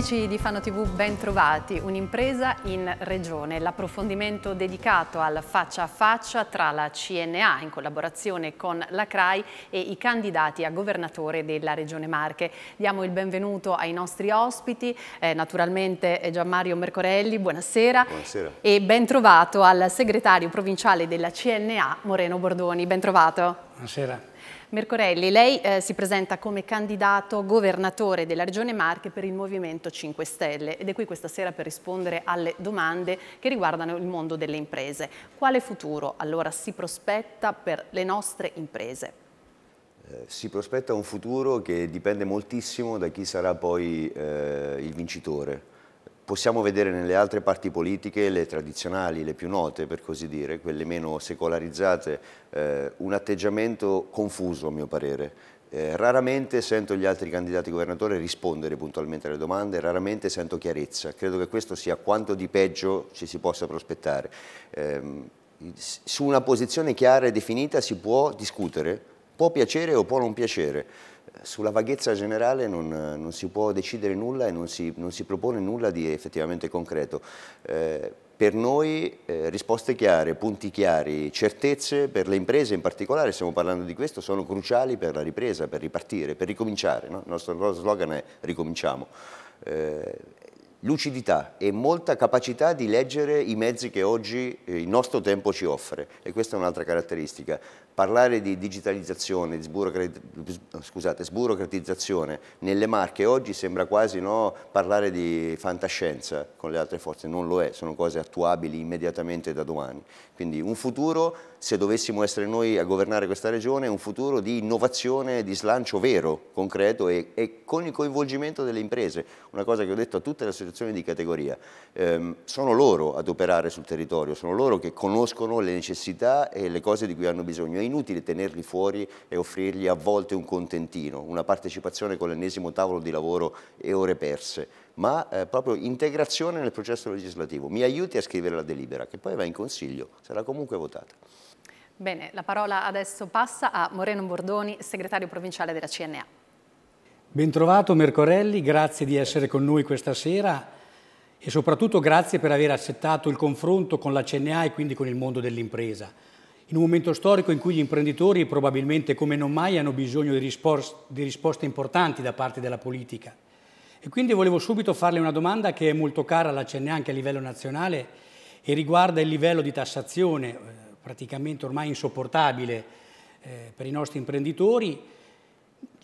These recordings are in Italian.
Amici di Fano TV, bentrovati. Un'impresa in regione, l'approfondimento dedicato al faccia a faccia tra la CNA in collaborazione con la CRAI e i candidati a governatore della Regione Marche. Diamo il benvenuto ai nostri ospiti, eh, naturalmente eh, Gianmario Mercorelli, buonasera. Buonasera. E bentrovato al segretario provinciale della CNA, Moreno Bordoni. Ben trovato. Buonasera. Mercorelli, lei eh, si presenta come candidato governatore della Regione Marche per il Movimento 5 Stelle ed è qui questa sera per rispondere alle domande che riguardano il mondo delle imprese. Quale futuro allora si prospetta per le nostre imprese? Eh, si prospetta un futuro che dipende moltissimo da chi sarà poi eh, il vincitore possiamo vedere nelle altre parti politiche, le tradizionali, le più note per così dire, quelle meno secolarizzate, eh, un atteggiamento confuso a mio parere. Eh, raramente sento gli altri candidati governatori rispondere puntualmente alle domande, raramente sento chiarezza. Credo che questo sia quanto di peggio ci si possa prospettare. Eh, su una posizione chiara e definita si può discutere, può piacere o può non piacere sulla vaghezza generale non, non, si può decidere nulla e non si, non si propone nulla di effettivamente concreto. Eh, per noi eh, risposte chiare, punti chiari, certezze per le imprese in particolare, stiamo parlando di questo, sono cruciali per la ripresa, per ripartire, per ricominciare. No? Il nostro slogan è ricominciamo. Eh, lucidità e molta capacità di leggere i mezzi che oggi eh, il nostro tempo ci offre e questa è un'altra caratteristica. Parlare di digitalizzazione, di scusate, sburocratizzazione nelle marche oggi sembra quasi no, parlare di fantascienza con le altre forze, non lo è, sono cose attuabili immediatamente da domani. Quindi un futuro, se dovessimo essere noi a governare questa regione, un futuro di innovazione, di slancio vero, concreto e, e con il coinvolgimento delle imprese. Una cosa che ho detto a tutte le associazioni di categoria, ehm, sono loro ad operare sul territorio, sono loro che conoscono le necessità e le cose di cui hanno bisogno è inutile tenerli fuori e offrirgli a volte un contentino, una partecipazione con l'ennesimo tavolo di lavoro e ore perse, ma eh, proprio integrazione nel processo legislativo. Mi aiuti a scrivere la delibera, che poi va in consiglio, sarà comunque votata. Bene, la parola adesso passa a Moreno Bordoni, segretario provinciale della CNA. Bentrovato Mercorelli, grazie di essere con noi questa sera e soprattutto grazie per aver accettato il confronto con la CNA e quindi con il mondo dell'impresa. In un momento storico in cui gli imprenditori probabilmente come non mai hanno bisogno di, risposte, di risposte importanti da parte della politica. E quindi volevo subito farle una domanda che è molto cara la CNA anche a livello nazionale e riguarda il livello di tassazione eh, praticamente ormai insopportabile eh, per i nostri imprenditori,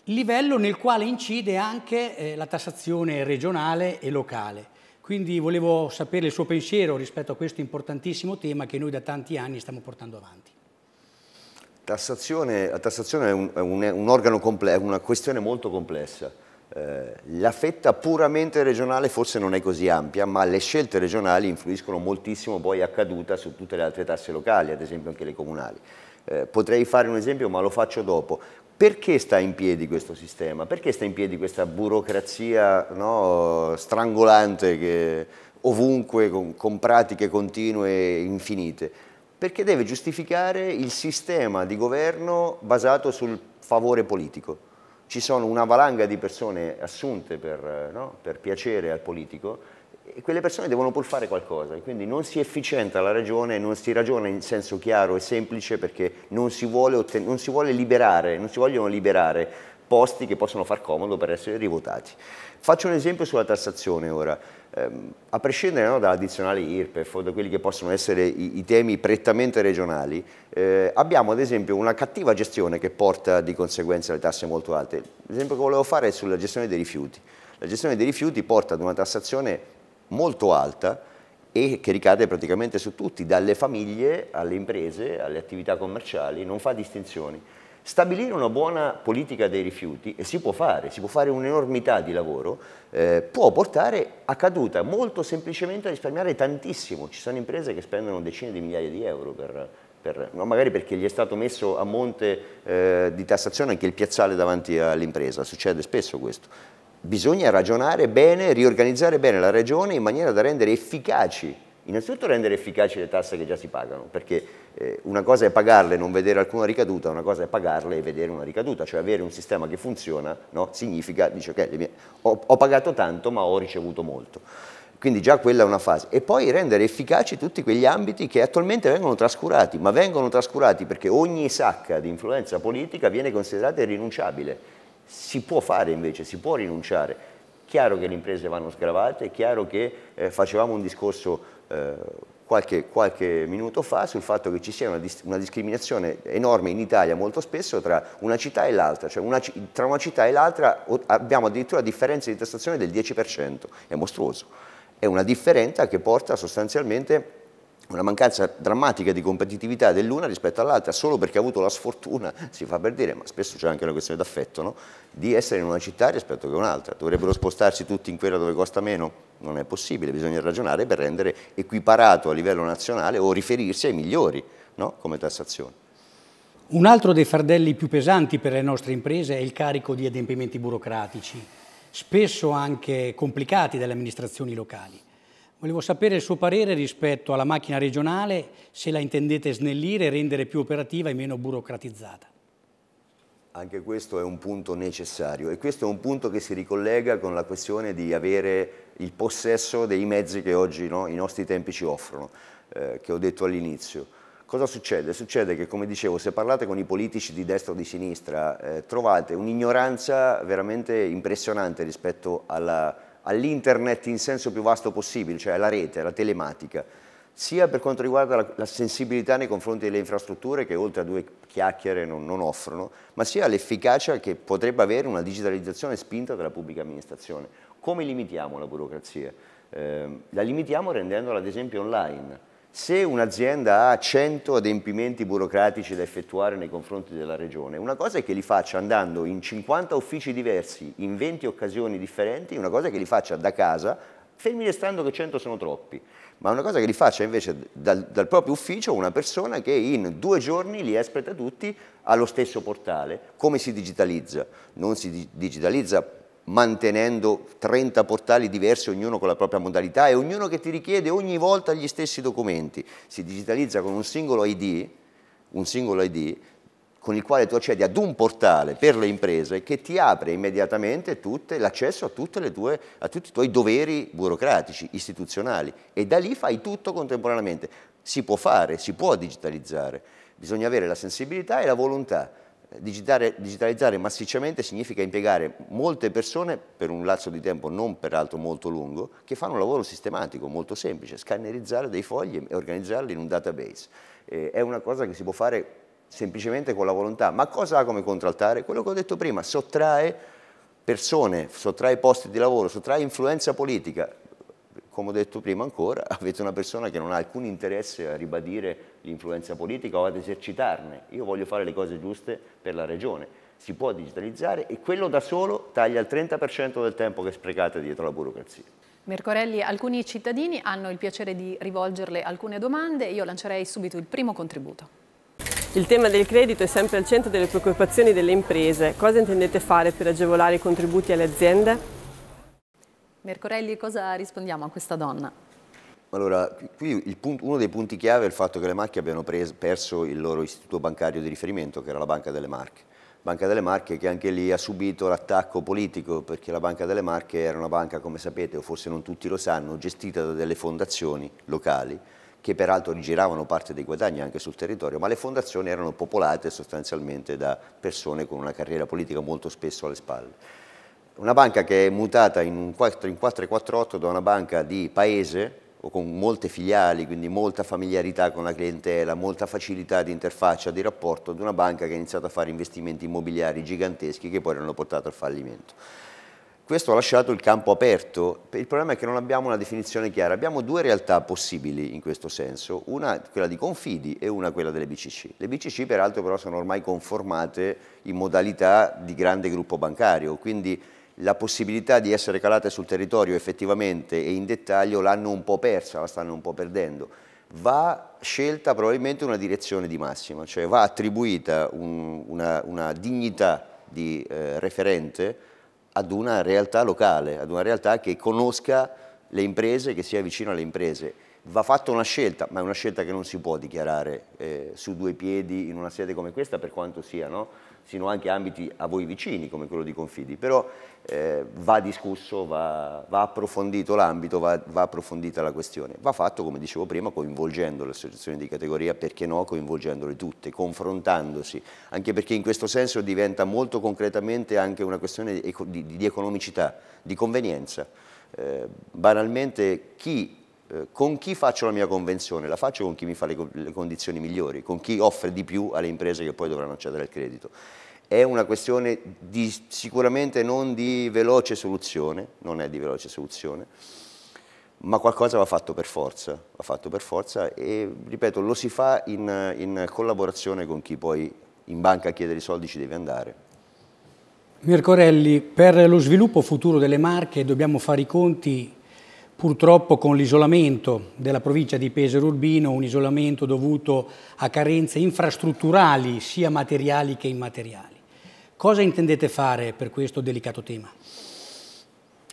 livello nel quale incide anche eh, la tassazione regionale e locale. Quindi volevo sapere il suo pensiero rispetto a questo importantissimo tema che noi da tanti anni stiamo portando avanti. Tassazione, la tassazione è, un, è, un, è, un comple, è una questione molto complessa. Eh, la fetta puramente regionale forse non è così ampia, ma le scelte regionali influiscono moltissimo poi a caduta su tutte le altre tasse locali, ad esempio anche le comunali. Eh, potrei fare un esempio, ma lo faccio dopo. Perché sta in piedi questo sistema? Perché sta in piedi questa burocrazia no, strangolante che ovunque con, con pratiche continue e infinite? perché deve giustificare il sistema di governo basato sul favore politico. Ci sono una valanga di persone assunte per, eh, no, per piacere al politico e quelle persone devono pur fare qualcosa, e quindi non si efficienta la ragione, non si ragiona in senso chiaro e semplice perché non si, non si, liberare, non si vogliono liberare posti che possono far comodo per essere rivotati. Faccio un esempio sulla tassazione ora, eh, a prescindere no, dall'addizionale IRPEF o da quelli che possono essere i, i temi prettamente regionali, eh, abbiamo ad esempio una cattiva gestione che porta di conseguenza le tasse molto alte. L'esempio che volevo fare è sulla gestione dei rifiuti. La gestione dei rifiuti porta ad una tassazione molto alta e che ricade praticamente su tutti, dalle famiglie alle imprese, alle attività commerciali, non fa distinzioni. Stabilire una buona politica dei rifiuti, e si può fare, si può fare un'enormità di lavoro, eh, può portare a caduta molto semplicemente a risparmiare tantissimo. Ci sono imprese che spendono decine di migliaia di euro per, per, no, magari perché gli è stato messo a monte eh, di tassazione anche il piazzale davanti all'impresa, succede spesso questo. Bisogna ragionare bene, riorganizzare bene la regione in maniera da rendere efficaci Innanzitutto rendere efficaci le tasse che già si pagano, perché eh, una cosa è pagarle e non vedere alcuna ricaduta, una cosa è pagarle e vedere una ricaduta, cioè avere un sistema che funziona no? significa, dice ok, mie, ho, ho pagato tanto ma ho ricevuto molto. Quindi già quella è una fase. E poi rendere efficaci tutti quegli ambiti che attualmente vengono trascurati, ma vengono trascurati perché ogni sacca di influenza politica viene considerata irrinunciabile. Si può fare invece, si può rinunciare. Chiaro che le imprese vanno sgravate, è chiaro che eh, facevamo un discorso eh, qualche, qualche, minuto fa sul fatto che ci sia una, una, discriminazione enorme in Italia molto spesso tra una città e l'altra, cioè una tra una città e l'altra abbiamo addirittura differenze di tassazione del 10%, è mostruoso, è una differenza che porta sostanzialmente una mancanza drammatica di competitività dell'una rispetto all'altra, solo perché ha avuto la sfortuna, si fa per dire, ma spesso c'è anche una questione d'affetto, no? di essere in una città rispetto a un'altra. Dovrebbero spostarsi tutti in quella dove costa meno? Non è possibile, bisogna ragionare per rendere equiparato a livello nazionale o riferirsi ai migliori no? come tassazione. Un altro dei fardelli più pesanti per le nostre imprese è il carico di adempimenti burocratici, spesso anche complicati dalle amministrazioni locali. Volevo sapere il suo parere rispetto alla macchina regionale, se la intendete snellire, rendere più operativa e meno burocratizzata. Anche questo è un punto necessario e questo è un punto che si ricollega con la questione di avere il possesso dei mezzi che oggi no, i nostri tempi ci offrono, eh, che ho detto all'inizio. Cosa succede? Succede che, come dicevo, se parlate con i politici di destra o di sinistra, eh, trovate un'ignoranza veramente impressionante rispetto alla all'internet in senso più vasto possibile, cioè alla rete, alla telematica, sia per quanto riguarda la, la sensibilità nei confronti delle infrastrutture che oltre a due chiacchiere non, non offrono, ma sia l'efficacia che potrebbe avere una digitalizzazione spinta della pubblica amministrazione. Come limitiamo la burocrazia? Eh, la limitiamo rendendola ad esempio online se un'azienda ha 100 adempimenti burocratici da effettuare nei confronti della regione, una cosa è che li faccia andando in 50 uffici diversi, in 20 occasioni differenti, una cosa è che li faccia da casa, fermi restando che 100 sono troppi, ma una cosa è che li faccia invece dal, dal proprio ufficio una persona che in due giorni li espleta tutti allo stesso portale. Come si digitalizza? Non si digitalizza mantenendo 30 portali diversi, ognuno con la propria modalità e ognuno che ti richiede ogni volta gli stessi documenti. Si digitalizza con un singolo ID, un singolo ID con il quale tu accedi ad un portale per le imprese che ti apre immediatamente l'accesso a, a tutti i tuoi doveri burocratici, istituzionali e da lì fai tutto contemporaneamente. Si può fare, si può digitalizzare, bisogna avere la sensibilità e la volontà Digitare, digitalizzare massicciamente significa impiegare molte persone per un lasso di tempo non peraltro molto lungo che fanno un lavoro sistematico molto semplice, scannerizzare dei fogli e organizzarli in un database. Eh, è una cosa che si può fare semplicemente con la volontà, ma cosa ha come contraltare? Quello che ho detto prima, sottrae persone, sottrae posti di lavoro, sottrae influenza politica, come ho detto prima ancora, avete una persona che non ha alcun interesse a ribadire l'influenza politica o ad esercitarne. Io voglio fare le cose giuste per la regione. Si può digitalizzare e quello da solo taglia il 30% del tempo che sprecate dietro la burocrazia. Mercorelli, alcuni cittadini hanno il piacere di rivolgerle alcune domande. Io lancerei subito il primo contributo. Il tema del credito è sempre al centro delle preoccupazioni delle imprese. Cosa intendete fare per agevolare i contributi alle aziende? Mercorelli, cosa rispondiamo a questa donna? Allora, qui punto, uno dei punti chiave è il fatto che le Marche abbiano pres, perso il loro istituto bancario di riferimento, che era la Banca delle Marche. Banca delle Marche che anche lì ha subito l'attacco politico perché la Banca delle Marche era una banca, come sapete o forse non tutti lo sanno, gestita da delle fondazioni locali che peraltro rigiravano parte dei guadagni anche sul territorio, ma le fondazioni erano popolate sostanzialmente da persone con una carriera politica molto spesso alle spalle una banca che è mutata in un 4, in 448 da una banca di paese o con molte filiali, quindi molta familiarità con la clientela, molta facilità di interfaccia, di rapporto, ad una banca che ha iniziato a fare investimenti immobiliari giganteschi che poi hanno portato al fallimento. Questo ha lasciato il campo aperto, il problema è che non abbiamo una definizione chiara, abbiamo due realtà possibili in questo senso, una quella di Confidi e una quella delle BCC. Le BCC peraltro però sono ormai conformate in modalità di grande gruppo bancario, quindi la possibilità di essere calate sul territorio effettivamente e in dettaglio l'hanno un po' persa, la stanno un po' perdendo. Va scelta probabilmente una direzione di massima, cioè va attribuita un, una, una, dignità di eh, referente ad una realtà locale, ad una realtà che conosca le imprese, che sia vicino alle imprese. Va fatta una scelta, ma è una scelta che non si può dichiarare eh, su due piedi in una sede come questa, per quanto sia, no? sino anche ambiti a voi vicini come quello di Confidi, però eh, va discusso, va, va approfondito l'ambito, va, va, approfondita la questione, va fatto come dicevo prima coinvolgendo le associazioni di categoria, perché no coinvolgendole tutte, confrontandosi, anche perché in questo senso diventa molto concretamente anche una questione di, di, di economicità, di convenienza. Eh, banalmente chi eh, con chi faccio la mia convenzione? La faccio con chi mi fa le, le, condizioni migliori, con chi offre di più alle imprese che poi dovranno accedere al credito. È una questione di, sicuramente non di veloce soluzione, non è di veloce soluzione, ma qualcosa va fatto per forza, va fatto per forza e ripeto lo si fa in, in collaborazione con chi poi in banca a chiedere i soldi ci deve andare. Mircorelli, per lo sviluppo futuro delle Marche dobbiamo fare i conti Purtroppo con l'isolamento della provincia di Pesaro Urbino, un isolamento dovuto a carenze infrastrutturali sia materiali che immateriali. Cosa intendete fare per questo delicato tema?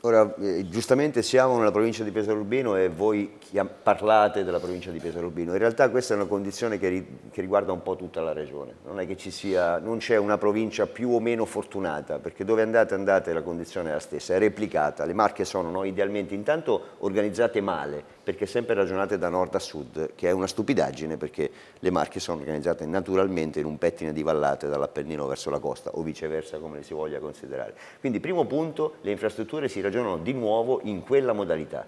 Ora, eh, giustamente siamo nella provincia di Pesaro e voi parlate della provincia di Pesaro In realtà questa è una condizione che, ri che riguarda un po' tutta la regione. Non è che ci sia, non c'è una provincia più o meno fortunata, perché dove andate andate la condizione è la stessa, è replicata. Le marche sono no, idealmente intanto organizzate male, perché sempre ragionate da nord a sud, che è una stupidaggine perché le marche sono organizzate naturalmente in un pettine di vallate dall'Appennino verso la costa o viceversa come si voglia considerare. Quindi primo punto, le infrastrutture si ragionano ragionano di nuovo in quella modalità.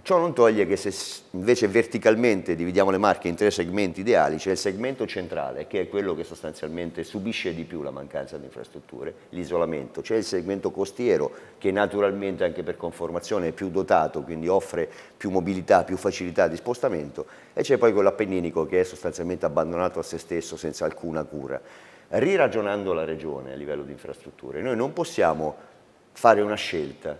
Ciò non toglie che se invece verticalmente dividiamo le marche in tre segmenti ideali, c'è il segmento centrale, che è quello che sostanzialmente subisce di più la mancanza di infrastrutture, l'isolamento, c'è il segmento costiero che naturalmente anche per conformazione è più dotato, quindi offre più mobilità, più facilità di spostamento, e c'è poi quell'appenninico che è sostanzialmente abbandonato a se stesso senza alcuna cura. Riragionando la regione a livello di infrastrutture, noi non possiamo fare una scelta.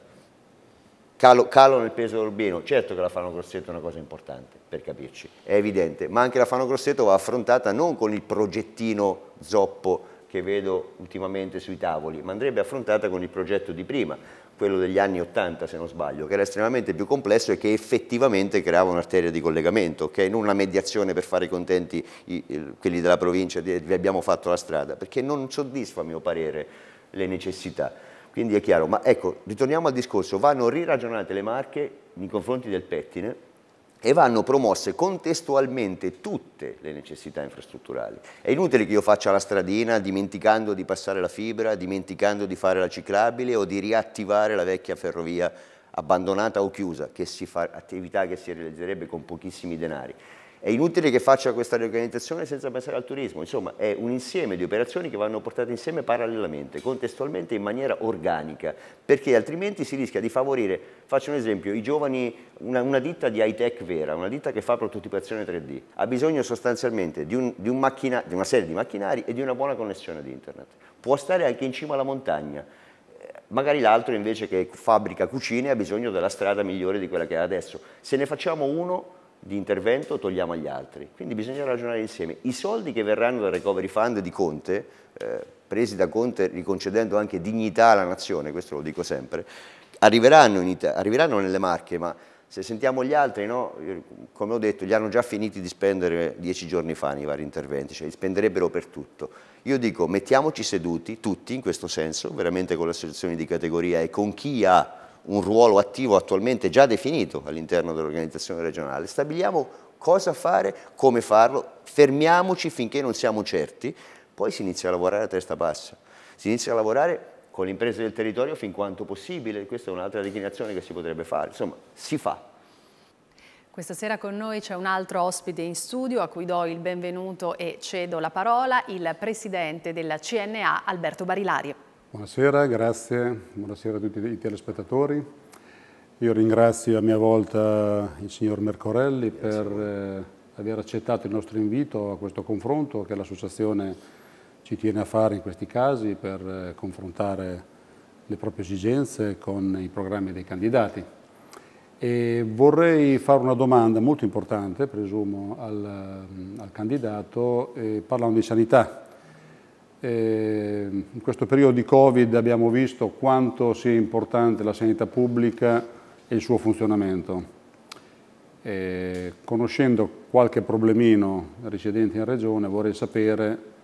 Calo, calo nel peso urbino, certo che la Fano Grosseto è una cosa importante, per capirci, è evidente, ma anche la Fano Grosseto va affrontata non con il progettino zoppo che vedo ultimamente sui tavoli, ma andrebbe affrontata con il progetto di prima, quello degli anni 80 se non sbaglio, che era estremamente più complesso e che effettivamente creava un'arteria di collegamento, che okay? non una mediazione per fare contenti i, i, quelli della provincia, vi abbiamo fatto la strada, perché non soddisfa a mio parere le necessità. Quindi è chiaro, ma ecco, ritorniamo al discorso, vanno riragionate le marche nei confronti del pettine e vanno promosse contestualmente tutte le necessità infrastrutturali. È inutile che io faccia la stradina dimenticando di passare la fibra, dimenticando di fare la ciclabile o di riattivare la vecchia ferrovia abbandonata o chiusa, che si fa, attività che si realizzerebbe con pochissimi denari. È inutile che faccia questa riorganizzazione senza pensare al turismo, insomma è un insieme di operazioni che vanno portate insieme parallelamente, contestualmente in maniera organica, perché altrimenti si rischia di favorire, faccio un esempio, i giovani, una, una ditta di high tech vera, una ditta che fa prototipazione 3D, ha bisogno sostanzialmente di, un, di, un macchina, di una serie di macchinari e di una buona connessione ad internet. Può stare anche in cima alla montagna, eh, magari l'altro invece che fabbrica cucine ha bisogno della strada migliore di quella che ha adesso. Se ne facciamo uno di intervento togliamo agli altri. Quindi bisogna ragionare insieme. I soldi che verranno dal recovery fund di Conte, eh, presi da Conte riconcedendo anche dignità alla nazione, questo lo dico sempre, arriveranno, arriveranno nelle marche, ma se sentiamo gli altri, no? come ho detto, li hanno già finiti di spendere dieci giorni fa nei vari interventi, cioè li spenderebbero per tutto. Io dico mettiamoci seduti, tutti in questo senso, veramente con le associazioni di categoria e con chi ha un ruolo attivo attualmente già definito all'interno dell'organizzazione regionale, stabiliamo cosa fare, come farlo, fermiamoci finché non siamo certi, poi si inizia a lavorare a testa bassa, si inizia a lavorare con le imprese del territorio fin quanto possibile, questa è un'altra declinazione che si potrebbe fare, insomma si fa. Questa sera con noi c'è un altro ospite in studio a cui do il benvenuto e cedo la parola, il presidente della CNA Alberto Barilari. Buonasera, grazie, buonasera a tutti i telespettatori. Io ringrazio a mia volta il signor Mercorelli per eh, aver accettato il nostro invito a questo confronto che l'associazione ci tiene a fare in questi casi per eh, confrontare le proprie esigenze con i programmi dei candidati. E vorrei fare una domanda molto importante, presumo, al, mm, al candidato, eh, parlando di sanità Ehm, in questo periodo di Covid abbiamo visto quanto sia importante la sanità pubblica e il suo funzionamento. E ehm, conoscendo qualche problemino risiedente in Regione vorrei sapere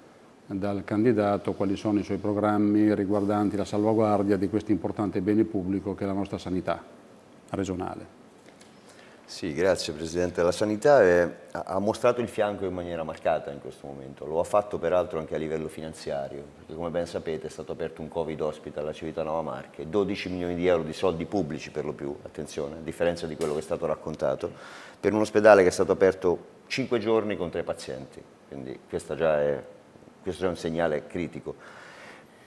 dal candidato quali sono i suoi programmi riguardanti la salvaguardia di questo importante bene pubblico che è la nostra sanità regionale. Sì, grazie Presidente. La sanità è, ha mostrato il fianco in maniera marcata in questo momento, lo ha fatto peraltro anche a livello finanziario, perché come ben sapete è stato aperto un Covid ospite alla Civitanova Marche, 12 milioni di euro di soldi pubblici per lo più, attenzione, a differenza di quello che è stato raccontato, per un ospedale che è stato aperto 5 giorni con 3 pazienti, quindi già è, questo già è un segnale critico.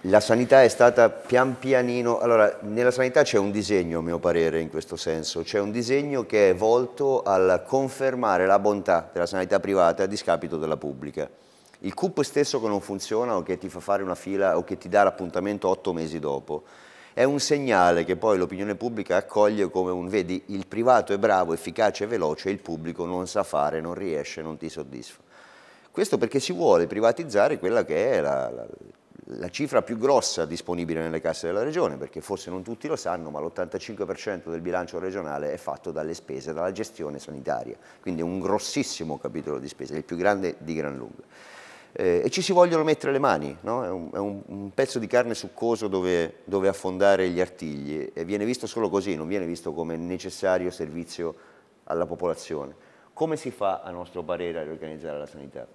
La sanità è stata pian pianino, allora nella sanità c'è un disegno a mio parere in questo senso, c'è un disegno che è volto al confermare la bontà della sanità privata a discapito della pubblica. Il CUP stesso che non funziona o che ti fa fare una fila o che ti dà l'appuntamento otto mesi dopo, è un segnale che poi l'opinione pubblica accoglie come un vedi il privato è bravo, efficace e veloce, il pubblico non sa fare, non riesce, non ti soddisfa. Questo perché si vuole privatizzare quella che è la, la la cifra più grossa disponibile nelle casse della Regione, perché forse non tutti lo sanno, ma l'85% del bilancio regionale è fatto dalle spese, dalla gestione sanitaria, quindi è un grossissimo capitolo di spese, il più grande di gran lunga. Eh, e ci si vogliono mettere le mani, no? è, un, è un, un, pezzo di carne succoso dove, dove affondare gli artigli e viene visto solo così, non viene visto come necessario servizio alla popolazione. Come si fa a nostro parere a riorganizzare la sanità?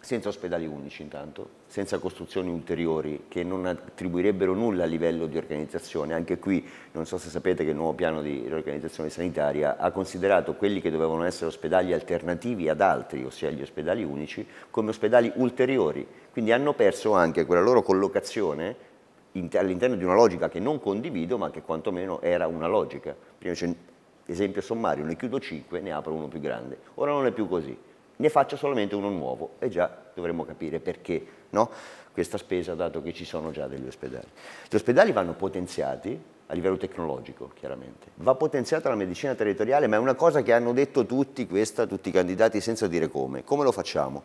senza ospedali unici intanto, senza costruzioni ulteriori che non attribuirebbero nulla a livello di organizzazione. Anche qui non so se sapete che il nuovo piano di riorganizzazione sanitaria ha considerato quelli che dovevano essere ospedali alternativi ad altri, ossia gli ospedali unici, come ospedali ulteriori. Quindi hanno perso anche quella loro collocazione all'interno di una logica che non condivido ma che quantomeno era una logica. Prima c'è esempio sommario, ne chiudo 5 ne apro uno più grande. Ora non è più così ne faccia solamente uno nuovo e già dovremmo capire perché no? questa spesa dato che ci sono già degli ospedali. Gli ospedali vanno potenziati a livello tecnologico chiaramente, va potenziata la medicina territoriale ma è una cosa che hanno detto tutti, questa, tutti i candidati senza dire come, come lo facciamo?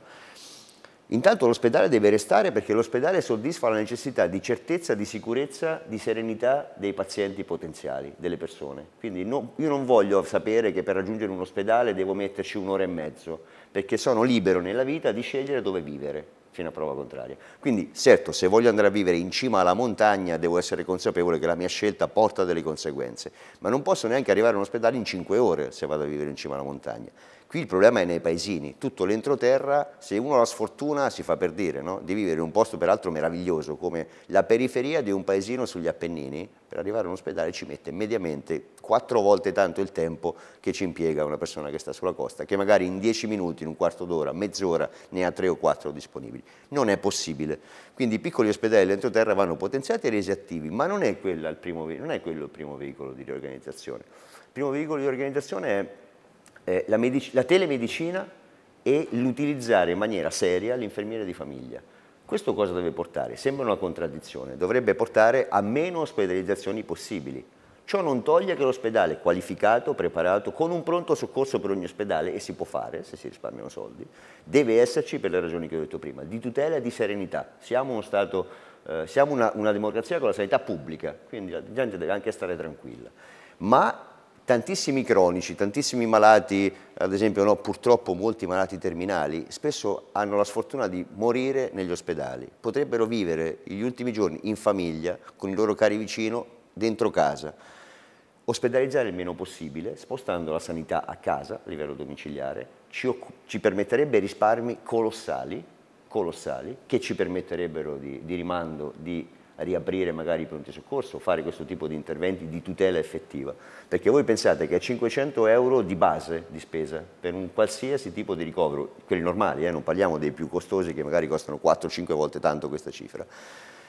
Intanto l'ospedale deve restare perché l'ospedale soddisfa la necessità di certezza, di sicurezza, di serenità dei pazienti potenziali, delle persone. Quindi no, io non voglio sapere che per raggiungere un ospedale devo metterci un'ora e mezzo, perché sono libero nella vita di scegliere dove vivere, fino a prova contraria. Quindi, certo, se voglio andare a vivere in cima alla montagna, devo essere consapevole che la mia scelta porta delle conseguenze, ma non posso neanche arrivare in ospedale in 5 ore se vado a vivere in cima alla montagna. Qui il problema è nei paesini, tutto l'entroterra, se uno ha la sfortuna si fa per dire no? di vivere in un posto peraltro meraviglioso come la periferia di un paesino sugli Appennini, per arrivare all'ospedale ci mette mediamente quattro volte tanto il tempo che ci impiega una persona che sta sulla costa, che magari in dieci minuti, in un quarto d'ora, mezz'ora ne ha tre o quattro disponibili. Non è possibile. Quindi i piccoli ospedali dell'entroterra vanno potenziati e resi attivi, ma non è, primo, non è quello il primo veicolo di riorganizzazione. Il primo veicolo di riorganizzazione è eh, la, la telemedicina e l'utilizzare in maniera seria l'infermiere di famiglia. Questo cosa deve portare? Sembra una contraddizione, dovrebbe portare a meno ospedalizzazioni possibili. Ciò non toglie che l'ospedale qualificato, preparato, con un pronto soccorso per ogni ospedale, e si può fare se si risparmiano soldi, deve esserci per le ragioni che ho detto prima, di tutela e di serenità. Siamo, uno stato, eh, siamo una, una democrazia con la sanità pubblica, quindi la gente deve anche stare tranquilla. Ma tantissimi cronici, tantissimi malati, ad esempio no, purtroppo molti malati terminali, spesso hanno la sfortuna di morire negli ospedali. Potrebbero vivere gli ultimi giorni in famiglia, con i loro cari vicino, dentro casa. Ospedalizzare il meno possibile, spostando la sanità a casa, a livello domiciliare, ci, ci permetterebbe risparmi colossali, colossali, che ci permetterebbero di, di rimando di riaprire magari i pronti soccorso, fare questo tipo di interventi di tutela effettiva. Perché voi pensate che a 500 euro di base di spesa per un qualsiasi tipo di ricovero, quelli normali, eh, non parliamo dei più costosi che magari costano 4-5 volte tanto questa cifra,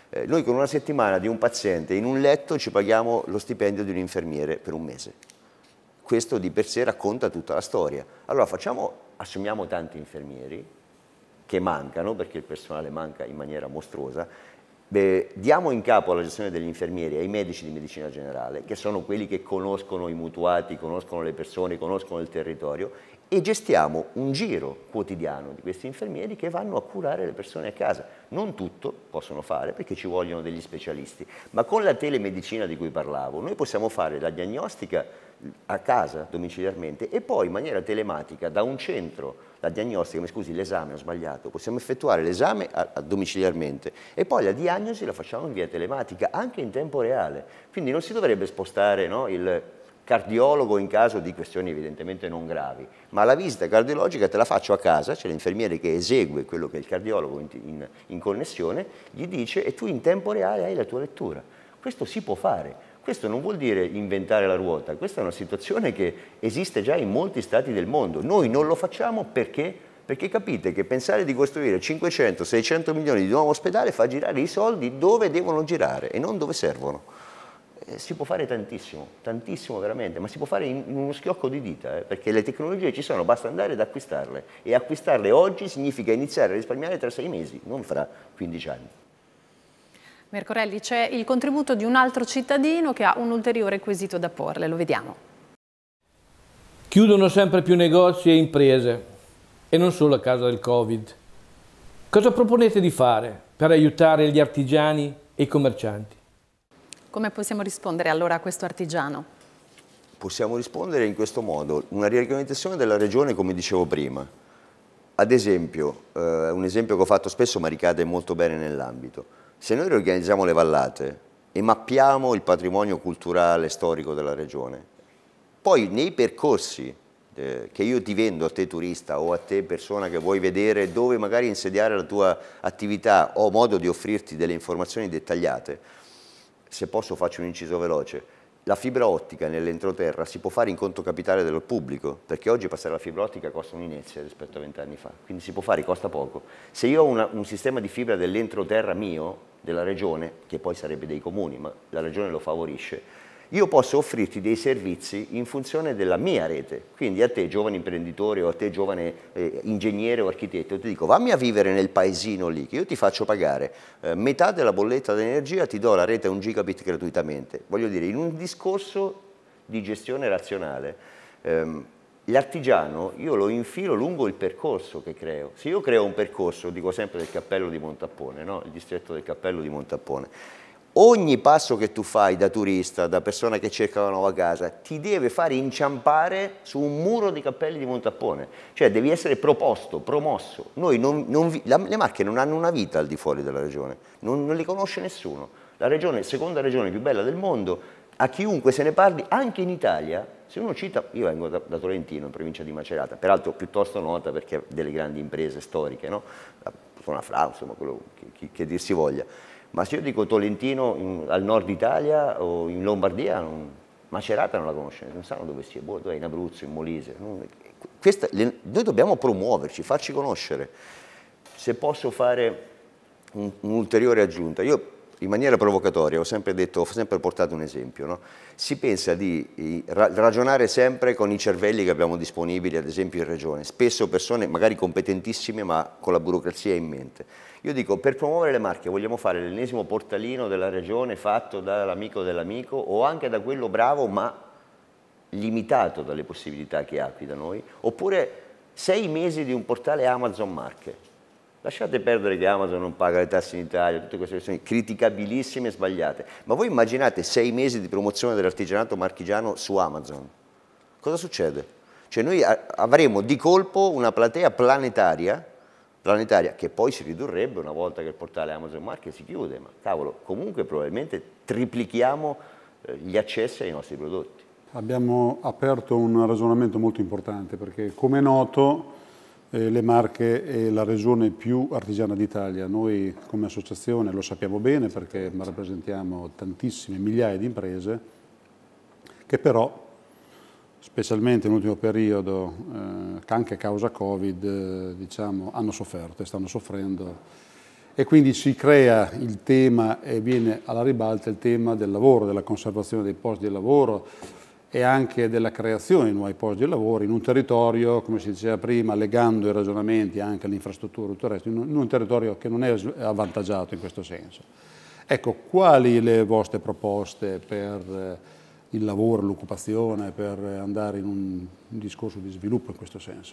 eh, noi con una settimana di un paziente in un letto ci paghiamo lo stipendio di un infermiere per un mese. Questo di per sé racconta tutta la storia. Allora facciamo, assumiamo tanti infermieri che mancano, perché il personale manca in maniera mostruosa, Beh, diamo in capo alla gestione degli infermieri, ai medici di medicina generale, che sono quelli che conoscono i mutuati, conoscono le persone, conoscono il territorio, e gestiamo un giro quotidiano di questi infermieri che vanno a curare le persone a casa. Non tutto possono fare perché ci vogliono degli specialisti, ma con la telemedicina di cui parlavo, noi possiamo fare la diagnostica a casa domiciliarmente e poi in maniera telematica da un centro, la diagnostica, mi scusi l'esame ho sbagliato, possiamo effettuare l'esame domiciliarmente e poi la diagnosi la facciamo in via telematica anche in tempo reale, quindi non si dovrebbe spostare no, il cardiologo in caso di questioni evidentemente non gravi, ma la visita cardiologica te la faccio a casa, c'è l'infermiere che esegue quello che è il cardiologo in, in, in connessione, gli dice e tu in tempo reale hai la tua lettura. Questo si può fare, questo non vuol dire inventare la ruota, questa è una situazione che esiste già in molti stati del mondo. Noi non lo facciamo perché? Perché capite che pensare di costruire 500-600 milioni di nuovo ospedale fa girare i soldi dove devono girare e non dove servono. Eh, si può fare tantissimo, tantissimo veramente, ma si può fare in, in uno schiocco di dita, eh, perché le tecnologie ci sono, basta andare ad acquistarle e acquistarle oggi significa iniziare a risparmiare tra sei mesi, non fra 15 anni. Mercorelli, c'è il contributo di un altro cittadino che ha un ulteriore quesito da porle, lo vediamo. Chiudono sempre più negozi e imprese, e non solo a causa del Covid. Cosa proponete di fare per aiutare gli artigiani e i commercianti? Come possiamo rispondere allora a questo artigiano? Possiamo rispondere in questo modo, una riorganizzazione della regione come dicevo prima. Ad esempio, eh, un esempio che ho fatto spesso ma ricade molto bene nell'ambito, se noi riorganizziamo le vallate e mappiamo il patrimonio culturale e storico della regione, poi nei percorsi eh, che io ti vendo a te turista o a te persona che vuoi vedere dove magari insediare la tua attività, ho modo di offrirti delle informazioni dettagliate, se posso faccio un inciso veloce, la fibra ottica nell'entroterra si può fare in conto capitale del pubblico, perché oggi passare alla fibra ottica costa un'inezia rispetto a vent'anni fa, quindi si può fare, costa poco. Se io ho una, un sistema di fibra dell'entroterra mio, della regione, che poi sarebbe dei comuni, ma la regione lo favorisce, io posso offrirti dei servizi in funzione della mia rete. Quindi a te giovane imprenditore o a te giovane eh, ingegnere o architetto, ti dico vammi a vivere nel paesino lì, che io ti faccio pagare eh, metà della bolletta d'energia, ti do la rete a un gigabit gratuitamente. Voglio dire, in un discorso di gestione razionale, ehm, l'artigiano io lo infilo lungo il percorso che creo. Se io creo un percorso, dico sempre del cappello di Montappone, no? il distretto del cappello di Montappone, ogni passo che tu fai da turista, da persona che cerca una nuova casa, ti deve fare inciampare su un muro di cappelli di Montappone. Cioè devi essere proposto, promosso. Non, non vi, la, le Marche non hanno una vita al di fuori della regione, non, non le conosce nessuno. La regione, seconda regione più bella del mondo, a chiunque se ne parli, anche in Italia, se uno cita, io vengo da, da Tolentino, in provincia di Macerata, peraltro piuttosto nota perché ha delle grandi imprese storiche, no? la, una fra, insomma, quello che, che, che dir si voglia ma se io dico Tolentino in, al nord Italia o in Lombardia, non, Macerata non la conosce, non sanno dove sia, boh, dove è in Abruzzo, in Molise. Non, questa, le, noi dobbiamo promuoverci, farci conoscere. Se posso fare un'ulteriore un aggiunta, io in maniera provocatoria, ho sempre detto, ho sempre portato un esempio, no? si pensa di ragionare sempre con i cervelli che abbiamo disponibili, ad esempio in regione, spesso persone magari competentissime ma con la burocrazia in mente. Io dico, per promuovere le marche vogliamo fare l'ennesimo portalino della regione fatto dall'amico dell'amico o anche da quello bravo ma limitato dalle possibilità che ha qui da noi, oppure sei mesi di un portale Amazon Marche, Lasciate perdere che Amazon non paga le tasse in Italia, tutte queste questioni criticabilissime e sbagliate. Ma voi immaginate sei mesi di promozione dell'artigianato marchigiano su Amazon. Cosa succede? Cioè noi avremo di colpo una platea planetaria, planetaria che poi si ridurrebbe una volta che il portale Amazon Market si chiude, ma cavolo, comunque probabilmente triplichiamo eh, gli accessi ai nostri prodotti. Abbiamo aperto un ragionamento molto importante perché come è noto eh, le Marche è la regione più artigiana d'Italia. Noi come associazione lo sappiamo bene perché rappresentiamo tantissime migliaia di imprese che però, specialmente nell'ultimo periodo, eh, anche a causa Covid, eh, diciamo, hanno sofferto e stanno soffrendo. E quindi si crea il tema e viene alla ribalta il tema del lavoro, della conservazione dei posti di lavoro, e anche della creazione di nuovi posti di lavoro in un territorio, come si diceva prima, legando i ragionamenti anche all'infrastruttura e tutto il resto, in un territorio che non è avvantaggiato in questo senso. Ecco, quali le vostre proposte per eh, il lavoro, l'occupazione, per eh, andare in un discorso di sviluppo in questo senso?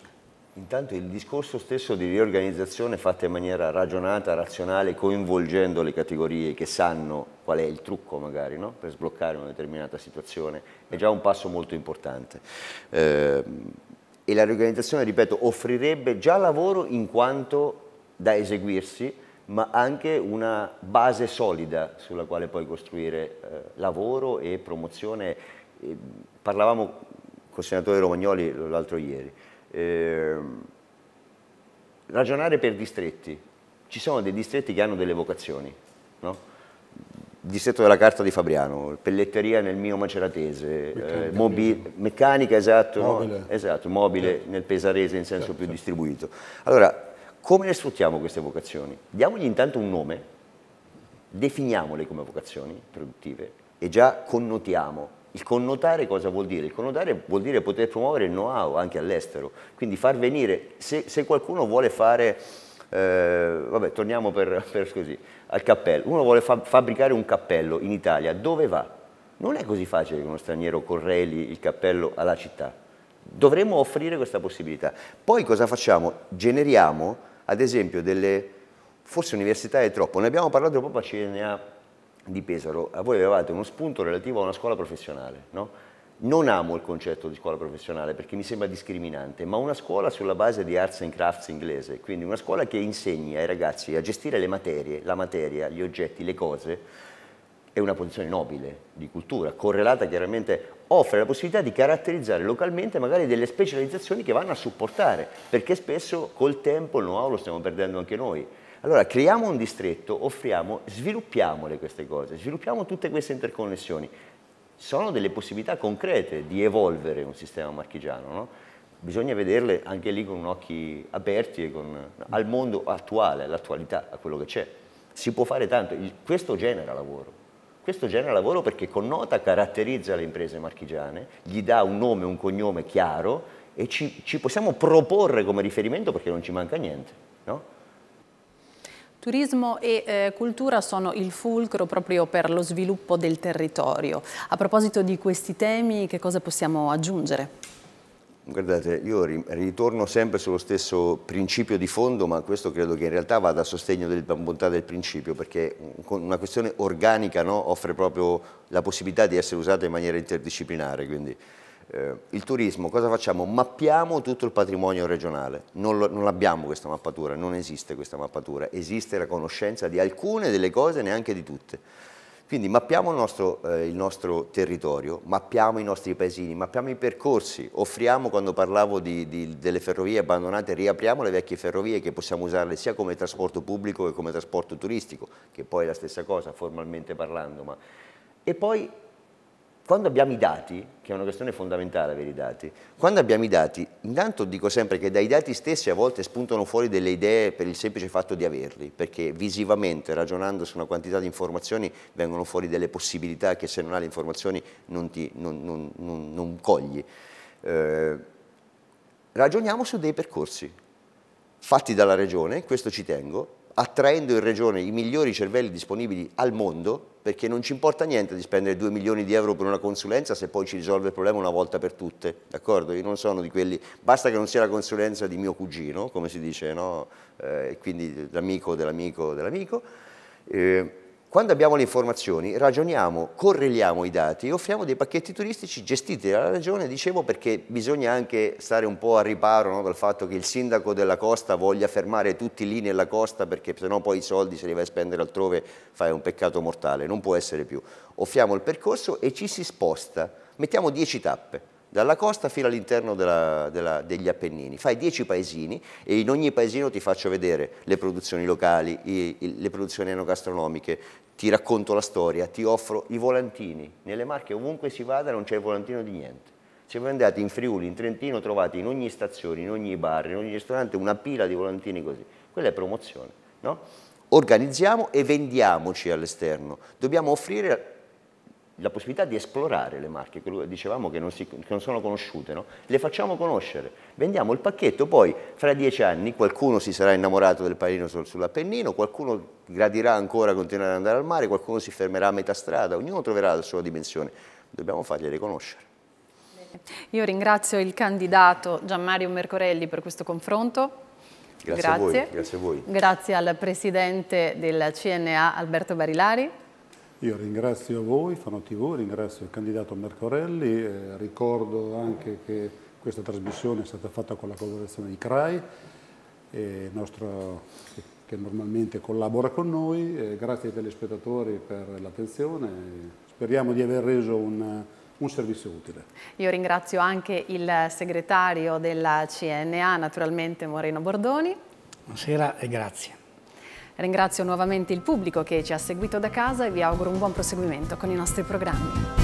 Intanto il discorso stesso di riorganizzazione fatta in maniera ragionata, razionale, coinvolgendo le categorie che sanno qual è il trucco magari no? per sbloccare una determinata situazione, è già un passo molto importante. Eh, e la riorganizzazione, ripeto, offrirebbe già lavoro in quanto da eseguirsi, ma anche una base solida sulla quale poi costruire eh, lavoro e promozione. Eh, parlavamo col senatore Romagnoli l'altro ieri eh, ragionare per distretti. Ci sono dei distretti che hanno delle vocazioni, no? distretto della carta di Fabriano, pelletteria nel mio maceratese, meccanica, eh, meccanica esatto, esatto, mobile, no? esatto, mobile okay. nel pesarese in senso certo. più certo. distribuito. Allora, come le sfruttiamo queste vocazioni? Diamogli intanto un nome, definiamole come vocazioni produttive e già connotiamo il connotare cosa vuol dire? Il connotare vuol dire poter promuovere il know-how anche all'estero, quindi far venire, se, se qualcuno vuole fare, eh, vabbè torniamo per, per così, al cappello, uno vuole fa fabbricare un cappello in Italia, dove va? Non è così facile che uno straniero correli il cappello alla città, dovremmo offrire questa possibilità. Poi cosa facciamo? Generiamo ad esempio delle, forse università è troppo, ne abbiamo parlato proprio a CNA di Pesaro, voi avevate uno spunto relativo a una scuola professionale, no? Non amo il concetto di scuola professionale perché mi sembra discriminante, ma una scuola sulla base di arts and crafts inglese, quindi una scuola che insegni ai ragazzi a gestire le materie, la materia, gli oggetti, le cose, è una posizione nobile di cultura, correlata chiaramente, offre la possibilità di caratterizzare localmente magari delle specializzazioni che vanno a supportare, perché spesso col tempo il know-how lo stiamo perdendo anche noi allora creiamo un distretto, offriamo, sviluppiamole queste cose, sviluppiamo tutte queste interconnessioni. Sono delle possibilità concrete di evolvere un sistema marchigiano, no? bisogna vederle anche lì con occhi aperti e con, al mondo attuale, all'attualità, a quello che c'è. Si può fare tanto, Il, questo genera lavoro. Questo genera lavoro perché connota, caratterizza le imprese marchigiane, gli dà un nome, un cognome chiaro e ci, ci possiamo proporre come riferimento perché non ci manca niente. No? Turismo e eh, cultura sono il fulcro proprio per lo sviluppo del territorio. A proposito di questi temi, che cosa possiamo aggiungere? Guardate, io ritorno sempre sullo stesso principio di fondo, ma questo credo che in realtà vada a sostegno della bontà del principio, perché mm, una questione organica no, offre proprio la possibilità di essere usata in maniera interdisciplinare. Quindi eh, il turismo, cosa facciamo? Mappiamo tutto il patrimonio regionale, non, lo, non, abbiamo questa mappatura, non esiste questa mappatura, esiste la conoscenza di alcune delle cose, neanche di tutte. Quindi mappiamo il nostro, eh, il nostro territorio, mappiamo i nostri paesini, mappiamo i percorsi, offriamo, quando parlavo di, di, delle ferrovie abbandonate, riapriamo le vecchie ferrovie che possiamo usarle sia come trasporto pubblico che come trasporto turistico, che poi è la stessa cosa formalmente parlando, ma... e poi quando abbiamo i dati, che è una questione fondamentale avere i dati, quando abbiamo i dati, intanto dico sempre che dai dati stessi a volte spuntano fuori delle idee per il semplice fatto di averli, perché visivamente, ragionando su una quantità di informazioni, vengono fuori delle possibilità che se non hai le informazioni non, ti, non, non, non cogli. Eh, ragioniamo su dei percorsi fatti dalla regione, questo ci tengo, attraendo in regione i migliori cervelli disponibili al mondo, perché non ci importa niente di spendere 2 milioni di euro per una consulenza se poi ci risolve il problema una volta per tutte, d'accordo? Io non sono di quelli, basta che non sia la consulenza di mio cugino, come si dice, no? Eh, quindi l'amico dell'amico dell'amico. Eh, quando abbiamo le informazioni, ragioniamo, correliamo i dati e offriamo dei pacchetti turistici gestiti dalla regione, dicevo perché bisogna anche stare un po' a riparo no, dal fatto che il sindaco della costa voglia fermare tutti lì nella costa perché sennò poi i soldi se li vai a spendere altrove fai un peccato mortale, non può essere più. Offriamo il percorso e ci si sposta, mettiamo 10 tappe dalla costa fino all'interno degli Appennini. Fai dieci paesini e in ogni paesino ti faccio vedere le produzioni locali, i, i, le produzioni enogastronomiche, ti racconto la storia, ti offro i volantini. Nelle Marche ovunque si vada non c'è il volantino di niente. Se voi andate in Friuli, in Trentino, trovate in ogni stazione, in ogni bar, in ogni ristorante una pila di volantini così. Quella è promozione, no? Organizziamo e vendiamoci all'esterno. Dobbiamo offrire la possibilità di esplorare le marche che dicevamo che non, si, che non sono conosciute, no? le facciamo conoscere, vendiamo il pacchetto, poi fra dieci anni qualcuno si sarà innamorato del panino sul, sull'Appennino, qualcuno gradirà ancora continuare ad andare al mare, qualcuno si fermerà a metà strada, ognuno troverà la sua dimensione, dobbiamo fargliele conoscere. Io ringrazio il candidato Gianmario Mercorelli per questo confronto. Grazie, grazie. A voi, grazie a voi. Grazie al presidente del CNA Alberto Barilari. Io ringrazio voi, Fano TV, ringrazio il candidato Mercorelli, eh, ricordo anche che questa trasmissione è stata fatta con la collaborazione di CRAI, eh, nostro, che normalmente collabora con noi, eh, grazie ai telespettatori per l'attenzione, speriamo di aver reso un un servizio utile. Io ringrazio anche il segretario della CNA, naturalmente Moreno Bordoni. Buonasera e grazie. Ringrazio nuovamente il pubblico che ci ha seguito da casa e vi auguro un buon proseguimento con i nostri programmi.